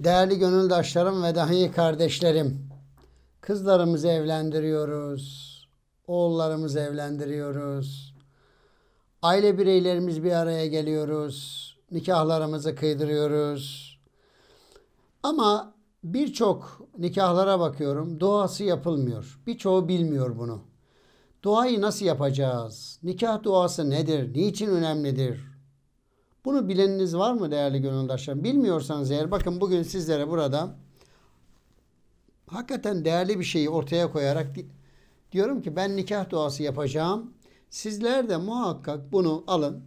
Değerli gönüldaşlarım ve dahi kardeşlerim, kızlarımızı evlendiriyoruz, oğullarımızı evlendiriyoruz. Aile bireylerimiz bir araya geliyoruz, nikahlarımızı kıydırıyoruz. Ama birçok nikahlara bakıyorum, duası yapılmıyor. Birçoğu bilmiyor bunu. Duayı nasıl yapacağız? Nikah duası nedir? Niçin önemlidir? Bunu bileniniz var mı değerli gönüldaşlarım? Bilmiyorsanız eğer bakın bugün sizlere burada hakikaten değerli bir şeyi ortaya koyarak diyorum ki ben nikah duası yapacağım. Sizler de muhakkak bunu alın.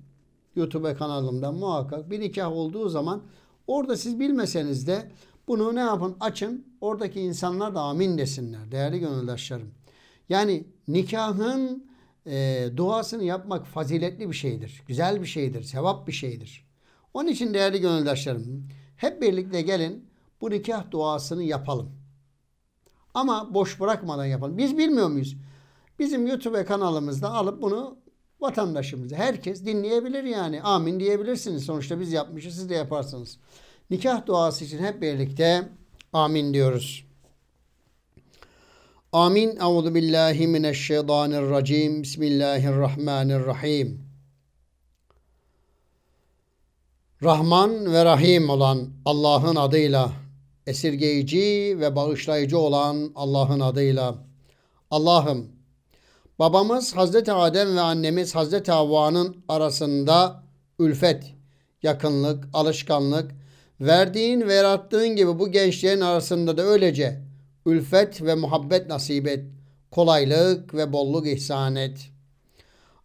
YouTube kanalımda muhakkak bir nikah olduğu zaman orada siz bilmeseniz de bunu ne yapın? Açın. Oradaki insanlar da amin desinler. Değerli gönüldaşlarım. Yani nikahın e, duasını yapmak faziletli bir şeydir. Güzel bir şeydir. Sevap bir şeydir. Onun için değerli gönüldaşlarım hep birlikte gelin bu nikah duasını yapalım. Ama boş bırakmadan yapalım. Biz bilmiyor muyuz? Bizim YouTube kanalımızda alıp bunu vatandaşımıza herkes dinleyebilir yani. Amin diyebilirsiniz. Sonuçta biz yapmışız siz de yaparsınız. Nikah duası için hep birlikte amin diyoruz. Amin. Euzu billahi mineşşeytanirracim. Bismillahirrahmanirrahim. Rahman ve Rahim olan Allah'ın adıyla, esirgeyici ve bağışlayıcı olan Allah'ın adıyla. Allah'ım, babamız Hazreti Adem ve annemiz Hazreti Havva'nın arasında ülfet, yakınlık, alışkanlık, verdiğin ve yarattığın gibi bu gençlerin arasında da öylece Ülfet ve muhabbet nasip et. Kolaylık ve bolluk ihsan et.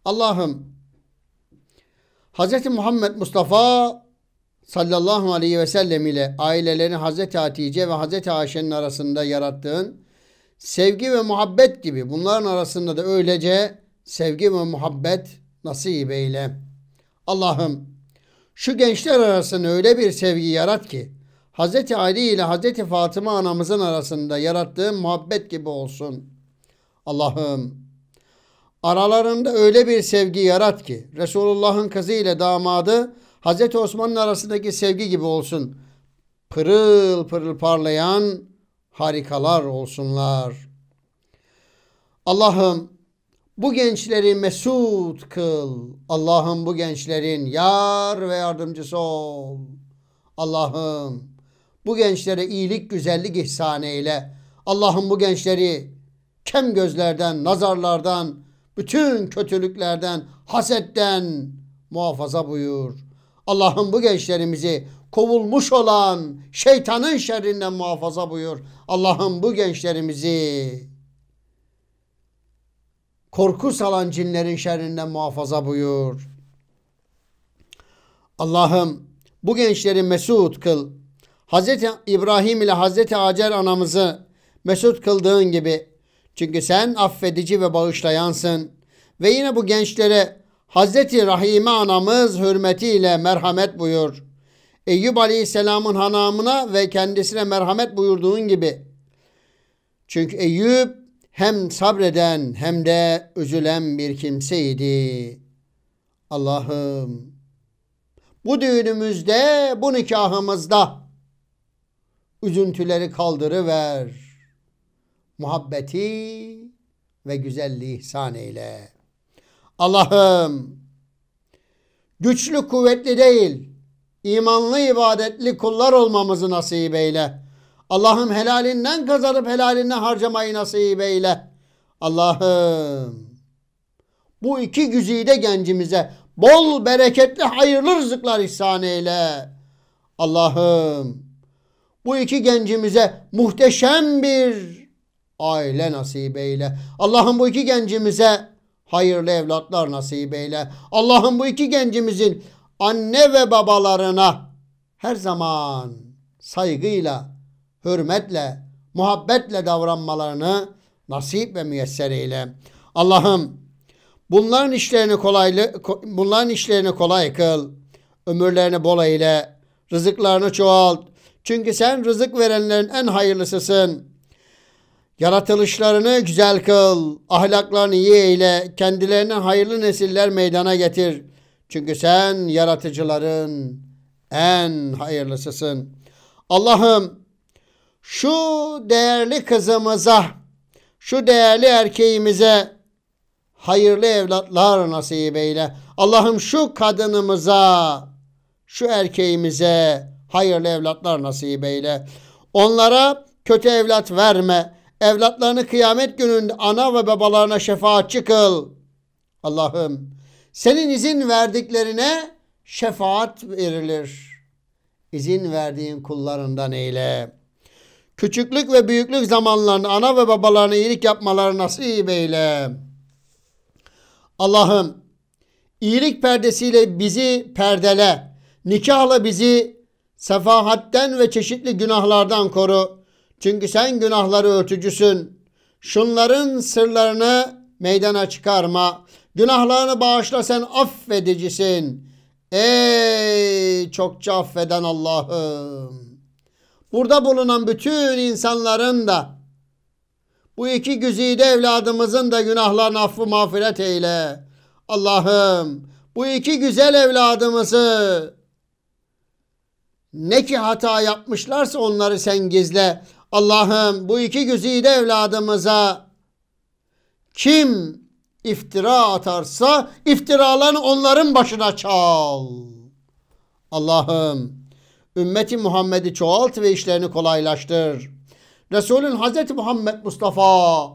Allah'ım Hz. Muhammed Mustafa sallallahu aleyhi ve sellem ile ailelerini Hz. Hatice ve Hz. Ayşe'nin arasında yarattığın sevgi ve muhabbet gibi bunların arasında da öylece sevgi ve muhabbet nasip eyle. Allah'ım şu gençler arasında öyle bir sevgi yarat ki Hz. Ali ile Hz. Fatıma anamızın arasında yarattığı muhabbet gibi olsun. Allah'ım aralarında öyle bir sevgi yarat ki Resulullah'ın kızı ile damadı Hz. Osman'ın arasındaki sevgi gibi olsun. Pırıl pırıl parlayan harikalar olsunlar. Allah'ım bu gençleri mesut kıl. Allah'ım bu gençlerin yar ve yardımcısı ol. Allah'ım bu gençlere iyilik, güzellik ihsan eyle. Allah'ım bu gençleri kem gözlerden, nazarlardan, bütün kötülüklerden, hasetten muhafaza buyur. Allah'ım bu gençlerimizi kovulmuş olan şeytanın şerrinden muhafaza buyur. Allah'ım bu gençlerimizi korku salan cinlerin şerrinden muhafaza buyur. Allah'ım bu gençleri mesut kıl. Hz. İbrahim ile Hz. Hacer anamızı mesut kıldığın gibi. Çünkü sen affedici ve bağışlayansın. Ve yine bu gençlere Hz. Rahime anamız hürmetiyle merhamet buyur. Eyüp Aleyhisselam'ın hanamına ve kendisine merhamet buyurduğun gibi. Çünkü Eyüp hem sabreden hem de üzülen bir kimseydi. Allah'ım bu düğünümüzde, bu nikahımızda üzüntüleri kaldırıver. Muhabbeti ve güzelliği ihsan eyle. Allah'ım güçlü kuvvetli değil, imanlı ibadetli kullar olmamızı nasip eyle. Allah'ım helalinden kazanıp helaline harcamayı nasip eyle. Allah'ım bu iki güzide gencimize bol bereketli hayırlı rızıklar ihsan eyle. Allah'ım bu iki gencimize muhteşem bir aile nasip eyle. Allah'ım bu iki gencimize hayırlı evlatlar nasip eyle. Allah'ım bu iki gencimizin anne ve babalarına her zaman saygıyla, hürmetle, muhabbetle davranmalarını nasip ve müyesser eyle. Allah'ım bunların işlerini kolay bunların işlerini kolay kıl. Ömürlerini bol eyle. Rızıklarını çoğalt. Çünkü sen rızık verenlerin en hayırlısısın. Yaratılışlarını güzel kıl, ahlaklarını iyi eyle, kendilerine hayırlı nesiller meydana getir. Çünkü sen yaratıcıların en hayırlısısın. Allah'ım şu değerli kızımıza, şu değerli erkeğimize hayırlı evlatlar nasip eyle. Allah'ım şu kadınımıza, şu erkeğimize hayırlı evlatlar nasip eyle. Onlara kötü evlat verme. Evlatlarını kıyamet gününde ana ve babalarına şefaatçi kıl. Allah'ım senin izin verdiklerine şefaat verilir. İzin verdiğin kullarından eyle. Küçüklük ve büyüklük zamanlarında ana ve babalarına iyilik yapmaları nasip eyle. Allah'ım iyilik perdesiyle bizi perdele, nikahla bizi sefahatten ve çeşitli günahlardan koru. Çünkü sen günahları örtücüsün. Şunların sırlarını meydana çıkarma. Günahlarını bağışla sen affedicisin. Ey çokça affeden Allah'ım. Burada bulunan bütün insanların da bu iki güzide evladımızın da günahlarını affı mağfiret eyle. Allah'ım bu iki güzel evladımızı ne ki hata yapmışlarsa onları sen gizle. Allah'ım bu iki güzide evladımıza kim iftira atarsa iftiralan onların başına çal. Allah'ım ümmeti Muhammed'i çoğalt ve işlerini kolaylaştır. Resulün Hazreti Muhammed Mustafa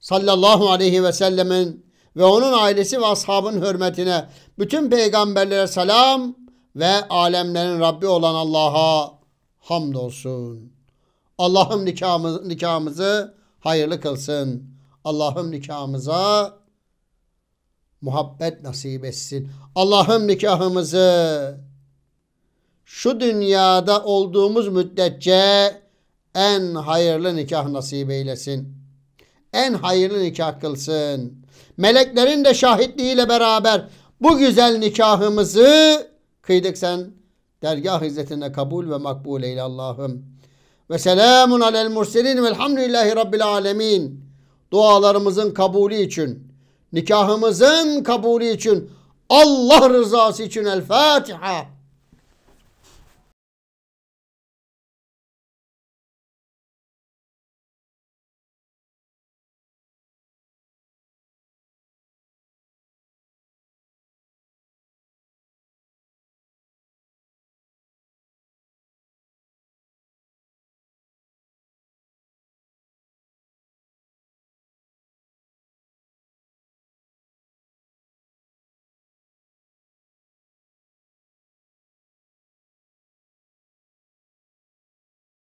sallallahu aleyhi ve sellemin ve onun ailesi ve ashabın hürmetine bütün peygamberlere selam ve alemlerin Rabbi olan Allah'a hamdolsun. Allah'ım nikahımız, nikahımızı hayırlı kılsın. Allah'ım nikahımıza muhabbet nasip etsin. Allah'ım nikahımızı şu dünyada olduğumuz müddetçe en hayırlı nikah nasip eylesin. En hayırlı nikah kılsın. Meleklerin de şahitliğiyle beraber bu güzel nikahımızı sen, dergah hizmetine kabul ve makbul eyle Allah'ım. Ve selamun alel murselin velhamdülillahi rabbil alemin. Dualarımızın kabulü için, nikahımızın kabulü için, Allah rızası için El Fatiha.